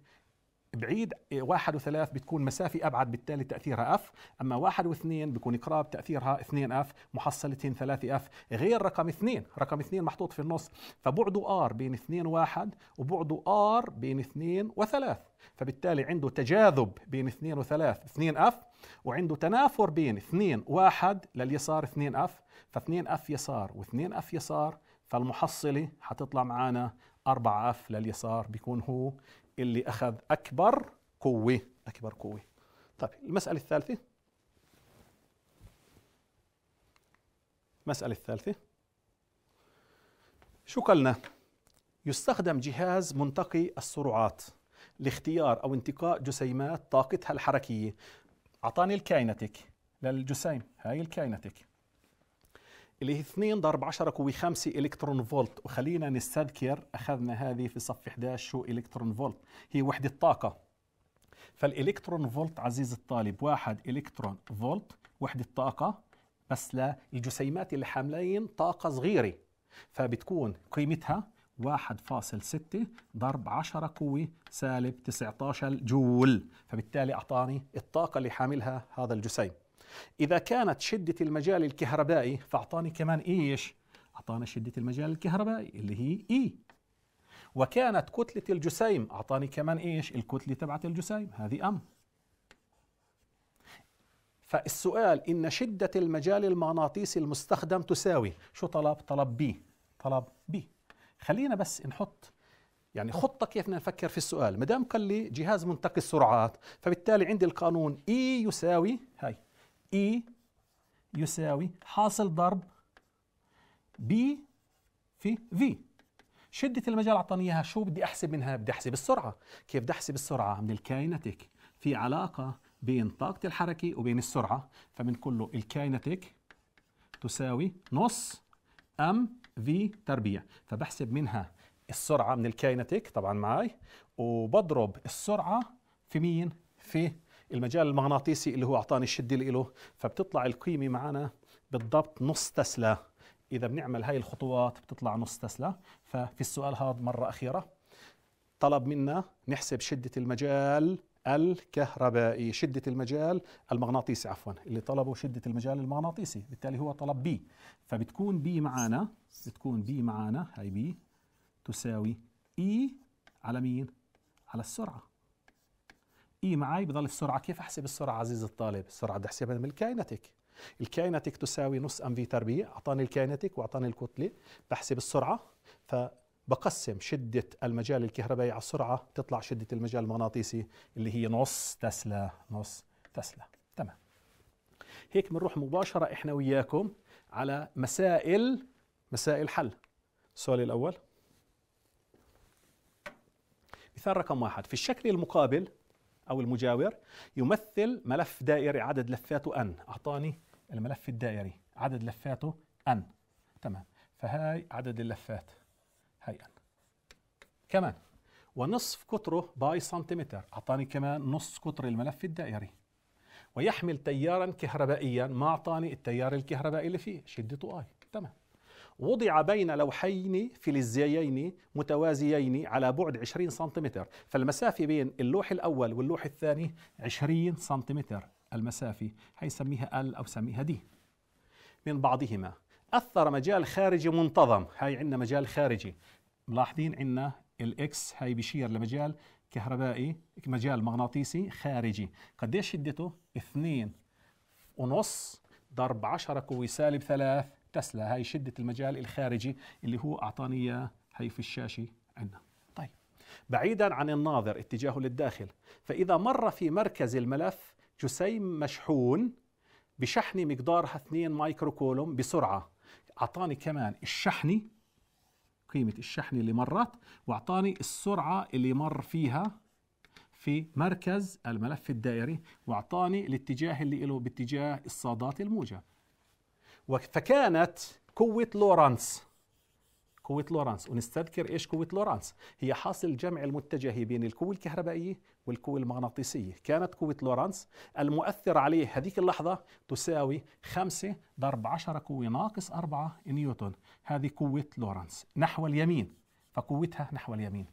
بعيد واحد وثلاث بتكون مسافة أبعد بالتالي تأثيرها أف أما واحد واثنين بيكون قراب تأثيرها اثنين أف محصلتين ثلاثة أف غير رقم اثنين رقم اثنين محطوط في النص فبعده آر بين اثنين واحد وبعده آر بين اثنين وثلاث فبالتالي عنده تجاذب بين اثنين وثلاث اثنين أف وعنده تنافر بين اثنين واحد لليسار اثنين أف فاثنين أف يسار واثنين أف يسار فالمحصلة حتطلع معانا 4 اف لليسار بيكون هو اللي أخذ أكبر قوة أكبر قوة طيب المسألة الثالثة المسألة الثالثة شو قلنا يستخدم جهاز منتقي السرعات لاختيار أو انتقاء جسيمات طاقتها الحركية أعطاني الكاينتيك للجسيم هاي الكاينتيك اللي هي 2 ضرب 10 قوي 5 إلكترون فولت وخلينا نستذكر أخذنا هذه في صف 11 شو إلكترون فولت هي وحدة طاقة فالإلكترون فولت عزيز الطالب واحد إلكترون فولت وحدة طاقة بس للجسيمات اللي حاملين طاقة صغيرة فبتكون قيمتها 1.6 ضرب 10 قوة سالب 19 جول فبالتالي أعطاني الطاقة اللي حاملها هذا الجسيم إذا كانت شدة المجال الكهربائي فأعطاني كمان إيش؟ أعطاني شدة المجال الكهربائي اللي هي إي وكانت كتلة الجسيم أعطاني كمان إيش؟ الكتلة تبعت الجسيم هذه أم فالسؤال إن شدة المجال المغناطيسي المستخدم تساوي شو طلب؟ طلب بي طلب بي خلينا بس نحط يعني خطة كيف بدنا نفكر في السؤال ما دام قال لي جهاز منتقي السرعات فبالتالي عندي القانون اي e يساوي هاي اي e يساوي حاصل ضرب بي في في شدة المجال أعطاني إياها شو بدي أحسب منها بدي أحسب السرعة كيف بدي أحسب السرعة من الكاينتيك في علاقة بين طاقة الحركة وبين السرعة فبنقول له الكاينتيك تساوي نص أم في تربيع فبحسب منها السرعة من الكاينتيك طبعا معي وبضرب السرعة في مين؟ في المجال المغناطيسي اللي هو أعطاني الشدة اللي له فبتطلع القيمة معنا بالضبط نص تسلا إذا بنعمل هاي الخطوات بتطلع نص تسلا ففي السؤال هذا مرة أخيرة طلب منا نحسب شدة المجال الكهربائي شدة المجال المغناطيسي عفوا اللي طلبوا شدة المجال المغناطيسي بالتالي هو طلب بي فبتكون بي معانا بتكون بي معانا هاي بي تساوي اي e على مين؟ على السرعة e اي معي بضل السرعة كيف أحسب السرعة عزيز الطالب؟ السرعة بدي أحسبها من الكاينتيك الكاينتك تساوي نص ام في تربيع أعطاني الكاينتيك وأعطاني الكتلة بحسب السرعة فبقسم شدة المجال الكهربائي على السرعة تطلع شدة المجال المغناطيسي اللي هي نص تسلا نص تسلا تمام هيك بنروح مباشرة إحنا وياكم على مسائل مسائل حل السؤال الأول مثال رقم واحد في الشكل المقابل أو المجاور يمثل ملف دائري عدد لفاته n أعطاني الملف الدائري عدد لفاته n تمام فهاي عدد اللفات هاي n كمان ونصف قطره باي سنتيمتر أعطاني كمان نص قطر الملف الدائري ويحمل تيارا كهربائيا ما أعطاني التيار الكهربائي اللي فيه شدته اي تمام وضع بين لوحين فلزيين متوازيين على بعد 20 سنتيمتر فالمسافة بين اللوح الأول واللوح الثاني 20 سنتيمتر المسافة هي سميها ال أو سميها دي من بعضهما أثر مجال خارجي منتظم هاي عندنا مجال خارجي ملاحظين عندنا الاكس هاي بشير لمجال كهربائي مجال مغناطيسي خارجي قديش شدته؟ اثنين ونص ضرب 10 قوي سالب ثلاث تسلا هاي شدة المجال الخارجي اللي هو أعطاني إياه هي في الشاشة عندنا طيب بعيدا عن الناظر اتجاهه للداخل فإذا مر في مركز الملف جسيم مشحون بشحنة مقدارها 2 مايكرو كولوم بسرعة أعطاني كمان الشحنة قيمة الشحنة اللي مرت وأعطاني السرعة اللي مر فيها في مركز الملف الدائري واعطاني الاتجاه اللي له باتجاه الصادات الموجه فكانت قوة لورانس قوة لورانس ونستذكر ايش قوة لورانس هي حاصل جمع المتجه بين القوة الكهربائية والقوة المغناطيسية كانت قوة لورانس المؤثر عليه هذيك اللحظة تساوي 5 ضرب 10 قوة ناقص 4 نيوتن هذه قوة لورانس نحو اليمين فقوتها نحو اليمين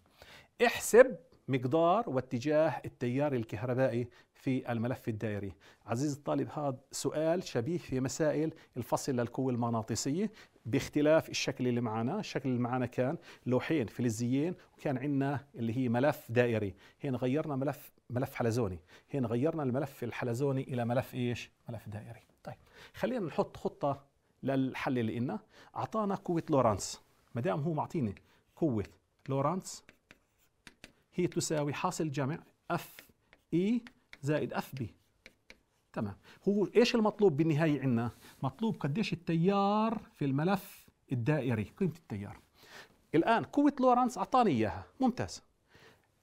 احسب مقدار واتجاه التيار الكهربائي في الملف الدائري عزيز الطالب هذا سؤال شبيه في مسائل الفصل للقوة المغناطيسية باختلاف الشكل اللي معنا الشكل اللي معنا كان لوحين فلزيين وكان عندنا اللي هي ملف دائري هنا غيرنا ملف ملف حلزوني هنا غيرنا الملف الحلزوني إلى ملف إيش ملف دائري طيب خلينا نحط خطة للحل اللي إنا أعطانا قوة لورانس ما دام هو معطيني قوة لورانس هي تساوي حاصل جمع اف اي e زائد اف بي تمام هو ايش المطلوب بالنهايه عندنا مطلوب قديش التيار في الملف الدائري قيمه التيار الان قوه لورنس اعطاني اياها ممتاز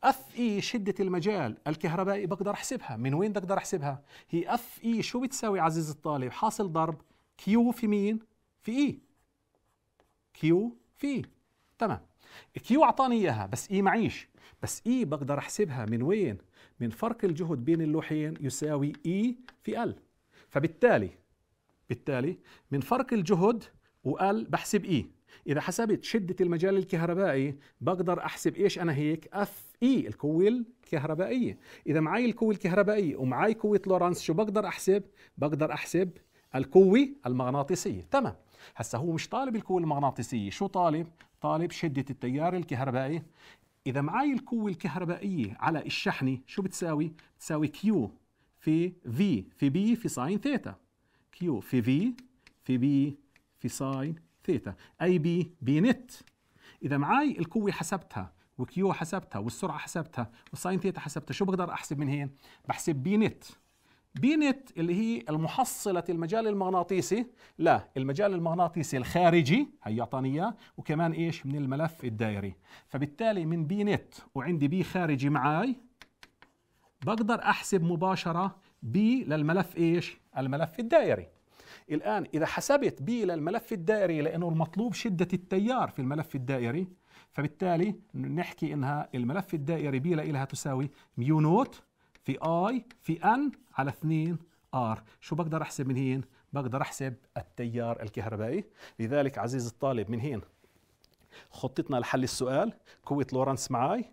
اف اي e شده المجال الكهربائي بقدر احسبها من وين بقدر احسبها هي اف اي e شو بتساوي عزيزي الطالب حاصل ضرب كيو في مين في اي e. كيو في اي تمام كيو اعطاني اياها بس اي معيش بس اي بقدر احسبها من وين من فرق الجهد بين اللوحين يساوي E في L فبالتالي بالتالي من فرق الجهد وال بحسب اي e. اذا حسبت شده المجال الكهربائي بقدر احسب ايش انا هيك اف اي e، القوه الكهربائيه اذا معي القوه الكهربائيه ومعي قوه لورنس شو بقدر احسب بقدر احسب القوه المغناطيسيه تمام هسا هو مش طالب القوه المغناطيسيه شو طالب طالب شده التيار الكهربائي إذا معاي القوة الكهربائية على الشحنة شو بتساوي؟ بتساوي كيو في في في بي في ساين ثيتا كيو في في في بي في ساين ثيتا أي بي بي نت إذا معاي القوة حسبتها وكيو حسبتها والسرعة حسبتها والساين ثيتا حسبتها شو بقدر أحسب من هين؟ بحسب بي نت بينت اللي هي المحصلة المجال المغناطيسي لا المجال المغناطيسي الخارجي هي أعطاني إياه وكمان إيش من الملف الدائري فبالتالي من بي نت وعندي بي خارجي معاي بقدر أحسب مباشرة بي للملف إيش الملف الدائري الآن إذا حسبت بي للملف الدائري لأنه المطلوب شدة التيار في الملف الدائري فبالتالي نحكي إنها الملف الدائري بي لإلها تساوي ميو نوت في اي في ان على 2 ار شو بقدر احسب من هين بقدر احسب التيار الكهربائي لذلك عزيز الطالب من هين خطتنا لحل السؤال قوه لورنس معي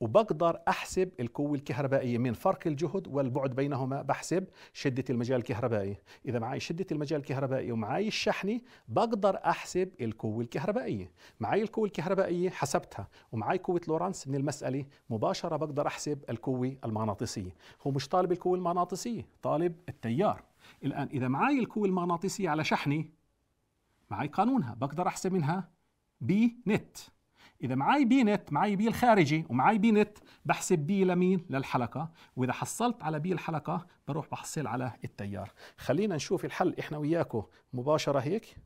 وبقدر أحسب القوة الكهربائية من فرق الجهد والبعد بينهما بحسب شدة المجال الكهربائي إذا معي شدة المجال الكهربائي ومعي الشحنة بقدر أحسب القوة الكهربائية معي القوة الكهربائية حسبتها ومعي قوة لورانس من المسألة مباشرة بقدر أحسب القوة المغناطيسية هو مش طالب القوة المغناطيسية طالب التيار الآن إذا معي القوة المغناطيسية على شحنة معي قانونها بقدر أحسب منها بي نت إذا معي بي نت معي بي الخارجي ومعي بي نت بحسب بي لمين؟ للحلقة وإذا حصلت على بي الحلقة بروح بحصل على التيار خلينا نشوف الحل إحنا وياكو مباشرة هيك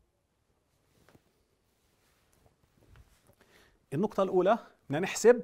النقطة الأولى بدنا نحسب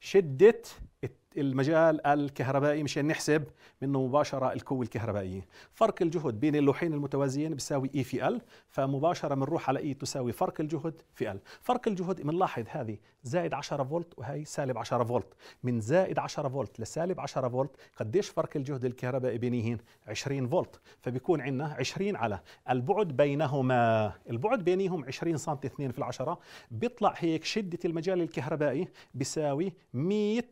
شدة التيار المجال الكهربائي مشان نحسب منه مباشرة القوة الكهربائية فرق الجهد بين اللوحين المتوازيين بيساوي E في L فمباشرة بنروح على E تساوي فرق الجهد في L فرق الجهد بنلاحظ هذه زائد 10 فولت وهي سالب 10 فولت من زائد 10 فولت لسالب 10 فولت قديش فرق الجهد الكهربائي بينهن 20 فولت فبيكون عندنا 20 على البعد بينهما البعد بينهم 20 سم 2 في العشرة بيطلع هيك شدة المجال الكهربائي بيساوي 100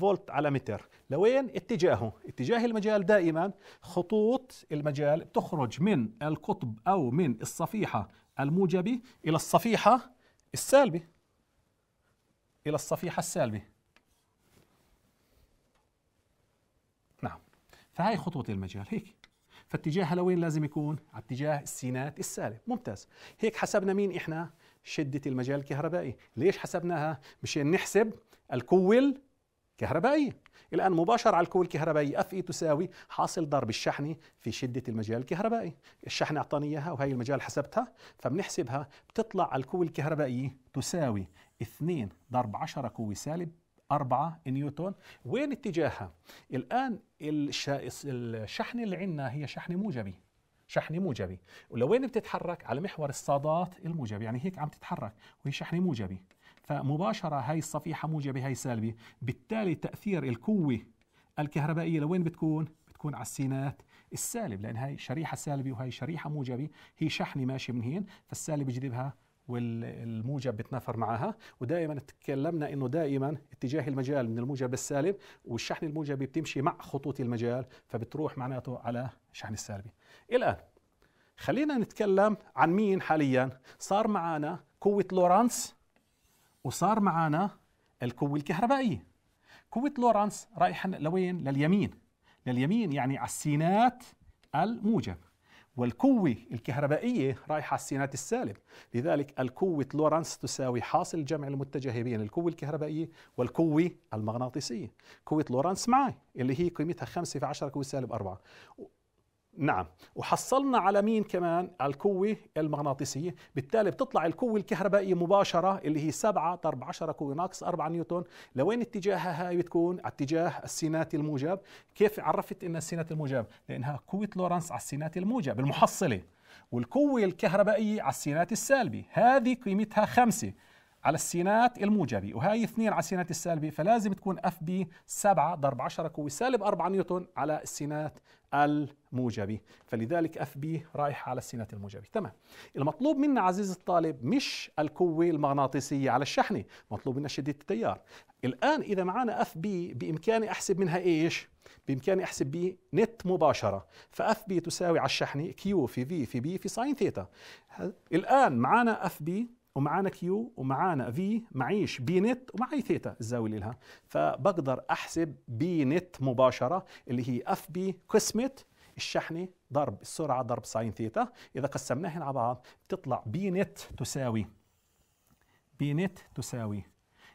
فولت على متر لوين اتجاهه اتجاه المجال دائما خطوط المجال بتخرج من القطب أو من الصفيحة الموجبة إلى الصفيحة السالبة إلى الصفيحة السالبة نعم فهي خطوط المجال هيك فاتجاهها لوين لازم يكون؟ على اتجاه السينات السالب، ممتاز. هيك حسبنا مين احنا؟ شدة المجال الكهربائي، ليش حسبناها؟ مشان نحسب الكول كهربائية الآن مباشر على القوة الكهربائية اف اي e تساوي حاصل ضرب الشحنة في شدة المجال الكهربائي الشحنة أعطاني إياها وهي المجال حسبتها فبنحسبها بتطلع على القوة الكهربائية تساوي 2 ضرب 10 قوة سالب 4 نيوتن وين اتجاهها الآن الشحنة اللي عندنا هي شحنة موجبي شحنة موجبي ولوين بتتحرك على محور الصادات الموجب يعني هيك عم تتحرك وهي شحنة موجبي فمباشرة هاي الصفيحة موجبة هاي سالبة بالتالي تأثير القوة الكهربائية لوين بتكون؟ بتكون على السينات السالب لأن هاي شريحة سالبة وهي شريحة موجبة هي شحنة ماشية من هين فالسالب بجذبها والموجب بتنافر معها ودائما تكلمنا انه دائما اتجاه المجال من الموجب للسالب والشحن الموجبي بتمشي مع خطوط المجال فبتروح معناته على شحن السالبي الان خلينا نتكلم عن مين حاليا صار معنا قوه لورانس وصار معنا القوة الكهربائية قوة لورانس رايحة لوين؟ لليمين لليمين يعني على السينات الموجب والقوة الكهربائية رايحة على السينات السالب لذلك القوة لورانس تساوي حاصل جمع المتجه بين القوة الكهربائية والقوة المغناطيسية قوة لورانس معي اللي هي قيمتها 5 في 10 قوة سالب 4 نعم وحصلنا على مين كمان على القوة المغناطيسية بالتالي بتطلع القوة الكهربائية مباشرة اللي هي 7 10 قوة ناقص 4 نيوتن لوين اتجاهها هاي بتكون على اتجاه السيناتي الموجب كيف عرفت انها السيناتي الموجب لانها قوة لورنس على السيناتي الموجب المحصلة والقوة الكهربائية على السيناتي السالبة هذه قيمتها خمسة على السينات الموجبي وهي اثنين على السينات السالبي فلازم تكون اف بي 7 ضرب 10 قوة سالب 4 نيوتن على السينات الموجبي فلذلك اف بي رايحة على السينات الموجبي تمام المطلوب منا عزيزي الطالب مش القوة المغناطيسية على الشحنة مطلوب منا شدة التيار الآن إذا معنا اف بي بإمكاني أحسب منها إيش؟ بإمكاني أحسب بي نت مباشرة فاف بي تساوي على الشحنة كيو في في في بي في ساين ثيتا الآن معنا اف بي ومعانا كيو ومعانا في معيش بي نت ومعي ثيتا الزاويه اللي لها فبقدر احسب بي نت مباشره اللي هي اف بي قسمه الشحنه ضرب السرعه ضرب ساين ثيتا اذا قسمناها على بعض بتطلع بي نت تساوي بي نت تساوي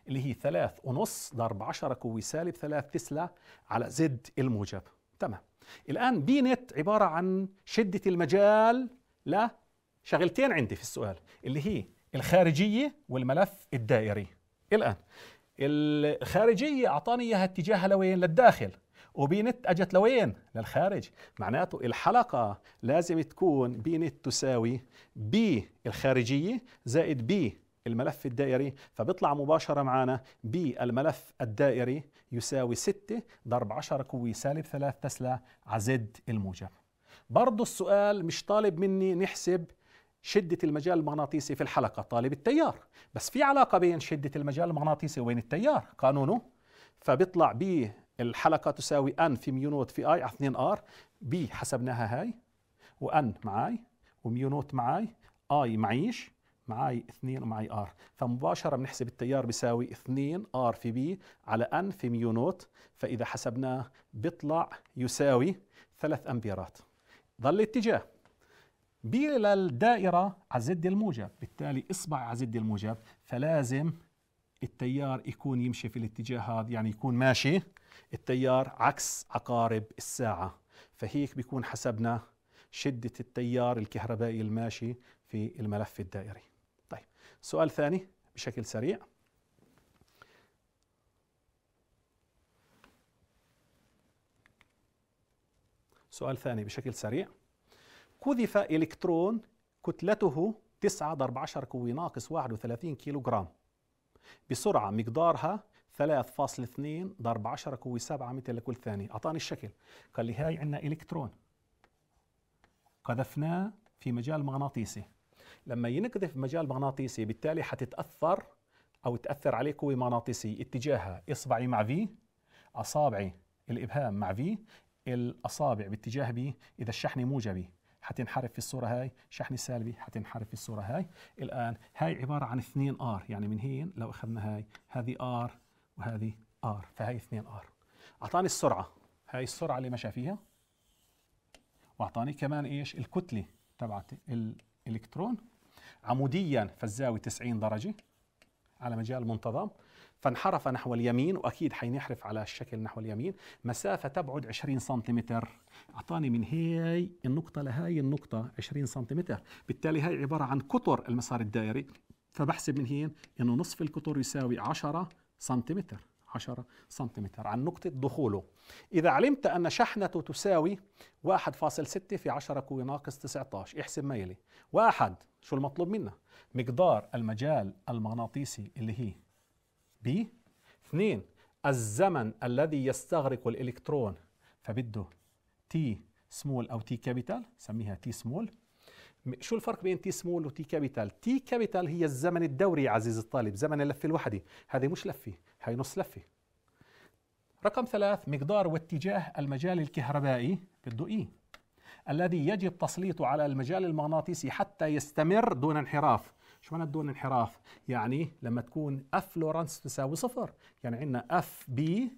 اللي هي ثلاث ونص ضرب 10 قوة سالب ثلاث تسلا على زد الموجب تمام الآن بي نت عبارة عن شدة المجال لشغلتين عندي في السؤال اللي هي الخارجيه والملف الدائري الان الخارجيه اعطاني اياها اتجاهها لوين للداخل وبينت اجت لوين للخارج معناته الحلقه لازم تكون بينت تساوي بي الخارجيه زائد بي الملف الدائري فبيطلع مباشرة معنا الملف الدائري يساوي 6 ضرب 10 قوي سالب 3 تسلا على زد الموجب برضو السؤال مش طالب مني نحسب شدة المجال المغناطيسي في الحلقة طالب التيار بس في علاقة بين شدة المجال المغناطيسي وبين التيار قانونه فبيطلع ب الحلقة تساوي ان في ميو نوت في اي على 2 ار بي حسبناها هاي وان معاي وميو نوت معاي اي معيش معاي 2 ومعاي ار فمباشرة بنحسب التيار بيساوي 2 ار في بي على ان في ميو نوت فإذا حسبناه بيطلع يساوي 3 امبيرات ظل الاتجاه بي للدائرة على زد الموجب بالتالي اصبع على زد الموجب فلازم التيار يكون يمشي في الاتجاه هذا يعني يكون ماشي التيار عكس عقارب الساعة فهيك بيكون حسبنا شدة التيار الكهربائي الماشي في الملف الدائري طيب سؤال ثاني بشكل سريع سؤال ثاني بشكل سريع قذف إلكترون كتلته 9 ضرب 10 كوي ناقص 31 كيلوغرام بسرعة مقدارها 3.2 ضرب 10 كوي 7 متر لكل ثانية أعطاني الشكل قال لي هاي عندنا إلكترون قذفناه في مجال مغناطيسي لما ينقذف مجال مغناطيسي بالتالي حتتأثر أو تأثر عليه قوة مغناطيسية اتجاهها إصبعي مع في أصابعي الإبهام مع في الأصابع باتجاه بي إذا الشحنة موجبي حتنحرف في الصورة هاي شحن سالبي حتنحرف في الصورة هاي الآن هاي عبارة عن 2 ار يعني من هين لو أخذنا هاي هذه ار وهذه ار فهي 2 ار أعطاني السرعة هاي السرعة اللي مشى فيها وأعطاني كمان إيش الكتلة تبعت الإلكترون عموديا فالزاوية 90 درجة على مجال منتظم فانحرف نحو اليمين واكيد حينحرف على الشكل نحو اليمين مسافه تبعد 20 سنتيمتر اعطاني من هي النقطه لهي النقطه 20 سنتيمتر بالتالي هي عباره عن قطر المسار الدائري فبحسب من هين انه نصف القطر يساوي 10 سنتيمتر 10 سنتيمتر عن نقطة دخوله إذا علمت أن شحنته تساوي 1.6 في 10 قوة ناقص 19 احسب ما يلي واحد شو المطلوب منا مقدار المجال المغناطيسي اللي هي بي اثنين الزمن الذي يستغرق الإلكترون فبده تي سمول أو تي كابيتال سميها تي سمول شو الفرق بين تي سمول وتي كابيتال تي كابيتال هي الزمن الدوري عزيز الطالب زمن اللفة الوحدي هذه مش لفة هي نص لفة رقم ثلاث مقدار واتجاه المجال الكهربائي بده إي e. الذي يجب تسليطه على المجال المغناطيسي حتى يستمر دون انحراف شو معنى بدون انحراف يعني لما تكون اف لورانس تساوي صفر يعني عندنا اف بي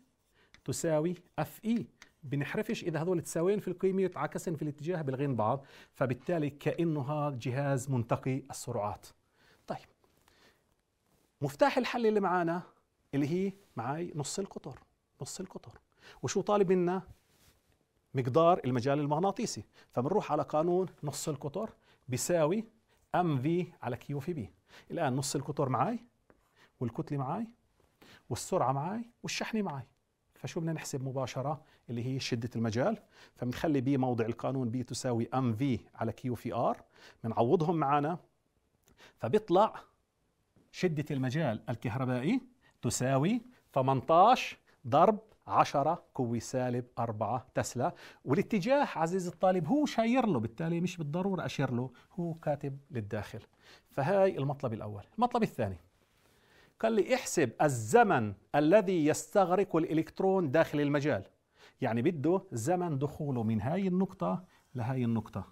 تساوي اف اي e. بنحرفش اذا هذول تساويين في القيمه يتعاكسن في الاتجاه بلغين بعض فبالتالي كانه هذا جهاز منتقي السرعات طيب مفتاح الحل اللي معانا اللي هي معي نص القطر نص القطر وشو طالب منا مقدار المجال المغناطيسي فبنروح على قانون نص القطر بيساوي ام في على كيو في بي الان نص القطر معي والكتله معي والسرعه معي والشحنه معي فشو بدنا نحسب مباشرة اللي هي شدة المجال فبنخلي بي موضع القانون بي تساوي ام في على كيو في ار بنعوضهم معنا فبيطلع شدة المجال الكهربائي تساوي 18 ضرب 10 كوي سالب 4 تسلا والاتجاه عزيزي الطالب هو شاير له بالتالي مش بالضرورة أشير له هو كاتب للداخل فهاي المطلب الأول المطلب الثاني قال لي احسب الزمن الذي يستغرق الإلكترون داخل المجال يعني بده زمن دخوله من هاي النقطة لهاي النقطة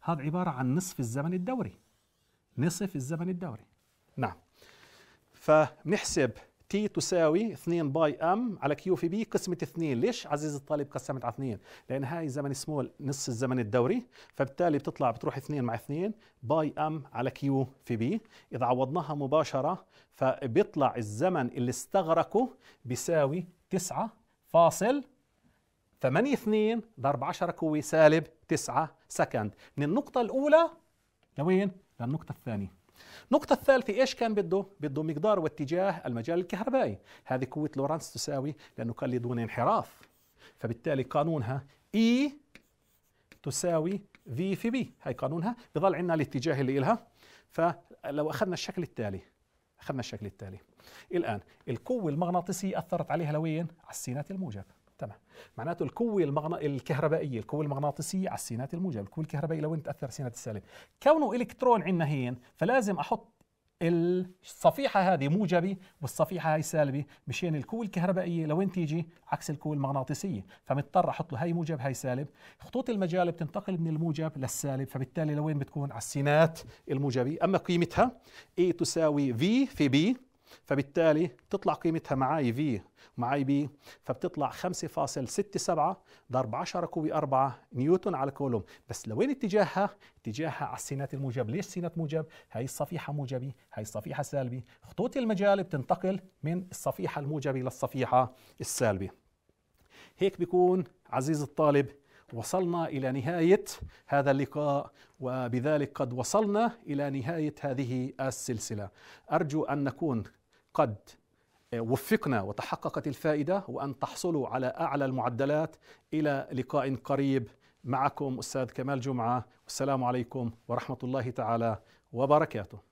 هذا عبارة عن نصف الزمن الدوري نصف الزمن الدوري نعم فنحسب تي تساوي 2 باي ام على كيو في بي قسمة 2 ليش عزيزي الطالب قسمت على 2 لان هاي زمن سمول نص الزمن الدوري فبالتالي بتطلع بتروح 2 مع 2 باي ام على كيو في بي اذا عوضناها مباشرة فبيطلع الزمن اللي استغرقه بيساوي 9 فاصل 8 2 ضرب 10 قوة سالب 9 سكند من النقطة الأولى لوين؟ للنقطة الثانية النقطة الثالثة ايش كان بده؟ بده مقدار واتجاه المجال الكهربائي، هذه قوة لورانس تساوي لأنه كان لي دون انحراف. فبالتالي قانونها E تساوي V في B، هي قانونها، بضل عندنا الاتجاه اللي إلها. فلو أخذنا الشكل التالي أخذنا الشكل التالي. الآن القوة المغناطيسية أثرت عليها لوين؟ على السينات الموجب. تمام معناته القوه المغنا... الكهربائيه القوه المغناطيسيه على السينات الموجبة القوه الكهربائيه لوين تاثر سينات السالب كونه الكترون عندنا هين فلازم احط الصفيحة هذه موجبة والصفيحة هاي سالبة مشان القوة الكهربائية لوين تيجي عكس القوة المغناطيسية فمضطر أحط له هاي موجب هاي سالب خطوط المجال بتنتقل من الموجب للسالب فبالتالي لوين بتكون على السينات الموجبة أما قيمتها A تساوي V في B فبالتالي بتطلع قيمتها معاي في ومعاي بي فبتطلع 5.67 ضرب 10 كوبي 4 نيوتن على كولوم بس لوين اتجاهها؟ اتجاهها على السينات الموجب ليش سينات موجب؟ هاي الصفيحة موجبة هاي الصفيحة سالبي خطوط المجال بتنتقل من الصفيحة الموجبة للصفيحة السالبة هيك بيكون عزيز الطالب وصلنا إلى نهاية هذا اللقاء وبذلك قد وصلنا إلى نهاية هذه السلسلة أرجو أن نكون قد آه، وفقنا وتحققت الفائده وان تحصلوا على اعلى المعدلات الى لقاء قريب معكم استاذ كمال جمعه والسلام عليكم ورحمه الله تعالى وبركاته